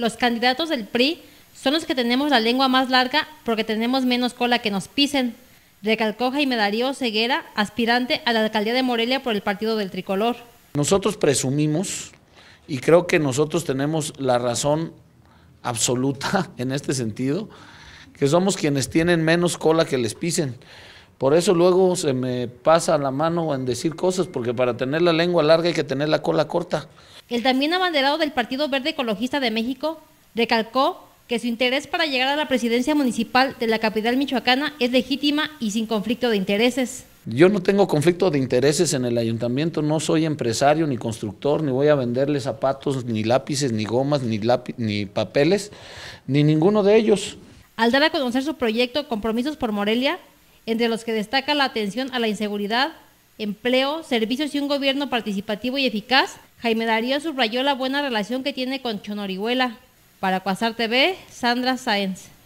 los candidatos del PRI son los que tenemos la lengua más larga porque tenemos menos cola que nos pisen, recalcó Jaime Darío Ceguera, aspirante a la alcaldía de Morelia por el partido del tricolor. Nosotros presumimos y creo que nosotros tenemos la razón absoluta en este sentido, que somos quienes tienen menos cola que les pisen. Por eso luego se me pasa la mano en decir cosas, porque para tener la lengua larga hay que tener la cola corta. El también abanderado del Partido Verde Ecologista de México recalcó que su interés para llegar a la presidencia municipal de la capital michoacana es legítima y sin conflicto de intereses. Yo no tengo conflicto de intereses en el ayuntamiento, no soy empresario ni constructor, ni voy a venderle zapatos, ni lápices, ni gomas, ni, lápiz, ni papeles, ni ninguno de ellos. Al dar a conocer su proyecto Compromisos por Morelia, entre los que destaca la atención a la inseguridad, empleo, servicios y un gobierno participativo y eficaz, Jaime Darío subrayó la buena relación que tiene con Chonorihuela. Para Cuasar TV, Sandra Sáenz.